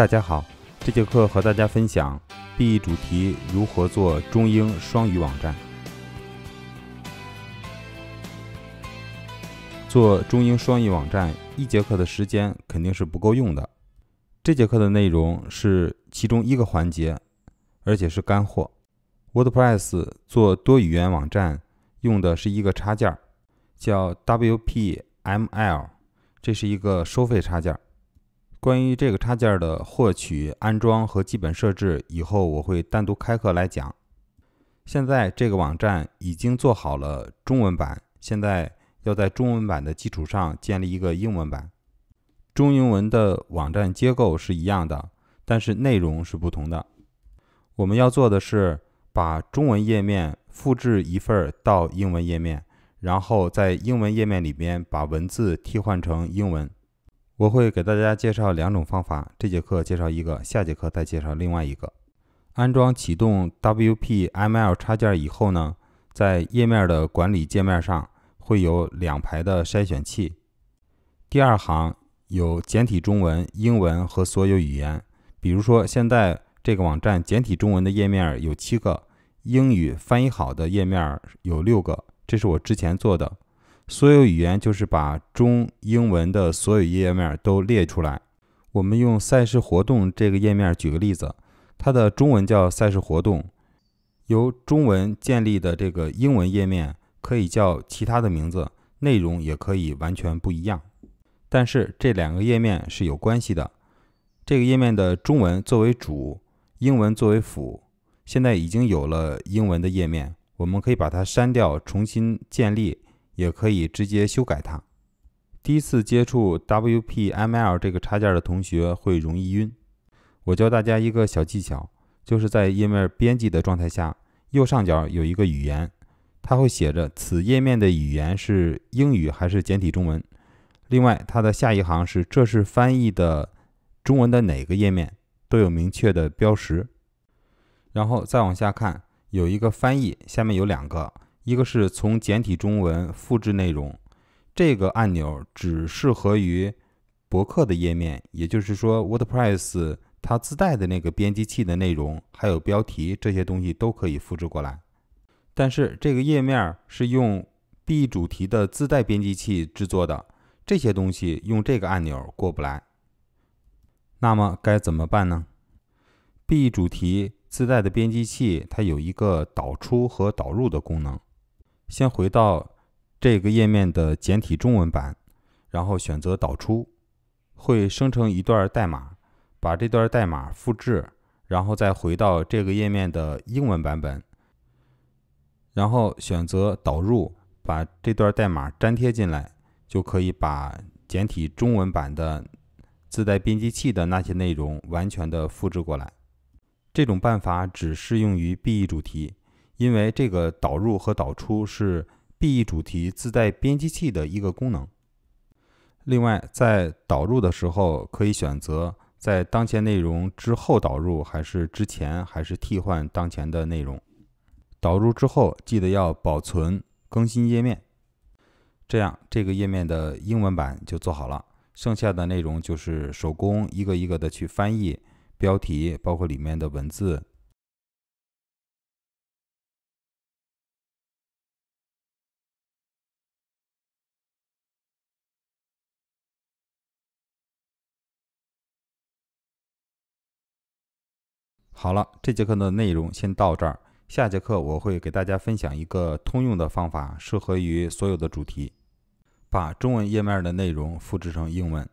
大家好，这节课和大家分享 B 主题如何做中英双语网站。做中英双语网站，一节课的时间肯定是不够用的。这节课的内容是其中一个环节，而且是干货。WordPress 做多语言网站用的是一个插件，叫 WPML，这是一个收费插件。关于这个插件的获取、安装和基本设置，以后我会单独开课来讲。现在这个网站已经做好了中文版，现在要在中文版的基础上建立一个英文版。中英文的网站结构是一样的，但是内容是不同的。我们要做的是把中文页面复制一份到英文页面，然后在英文页面里边把文字替换成英文。我会给大家介绍两种方法，这节课介绍一个，下节课再介绍另外一个。安装启动 W P M L 插件以后呢，在页面的管理界面上会有两排的筛选器，第二行有简体中文、英文和所有语言。比如说，现在这个网站简体中文的页面有七个，英语翻译好的页面有六个，这是我之前做的。所有语言就是把中英文的所有页面都列出来。我们用赛事活动这个页面举个例子，它的中文叫赛事活动，由中文建立的这个英文页面可以叫其他的名字，内容也可以完全不一样。但是这两个页面是有关系的，这个页面的中文作为主，英文作为辅。现在已经有了英文的页面，我们可以把它删掉，重新建立。也可以直接修改它。第一次接触 WPML 这个插件的同学会容易晕。我教大家一个小技巧，就是在页面编辑的状态下，右上角有一个语言，它会写着此页面的语言是英语还是简体中文。另外，它的下一行是这是翻译的中文的哪个页面，都有明确的标识。然后再往下看，有一个翻译，下面有两个。一个是从简体中文复制内容，这个按钮只适合于博客的页面，也就是说，Wordpress 它自带的那个编辑器的内容，还有标题这些东西都可以复制过来。但是这个页面是用 B 主题的自带编辑器制作的，这些东西用这个按钮过不来。那么该怎么办呢？B 主题自带的编辑器它有一个导出和导入的功能。先回到这个页面的简体中文版，然后选择导出，会生成一段代码，把这段代码复制，然后再回到这个页面的英文版本，然后选择导入，把这段代码粘贴进来，就可以把简体中文版的自带编辑器的那些内容完全的复制过来。这种办法只适用于 BE 主题。因为这个导入和导出是 B E 主题自带编辑器的一个功能。另外，在导入的时候，可以选择在当前内容之后导入，还是之前，还是替换当前的内容。导入之后，记得要保存、更新页面，这样这个页面的英文版就做好了。剩下的内容就是手工一个一个的去翻译标题，包括里面的文字。好了，这节课的内容先到这儿。下节课我会给大家分享一个通用的方法，适合于所有的主题，把中文页面的内容复制成英文。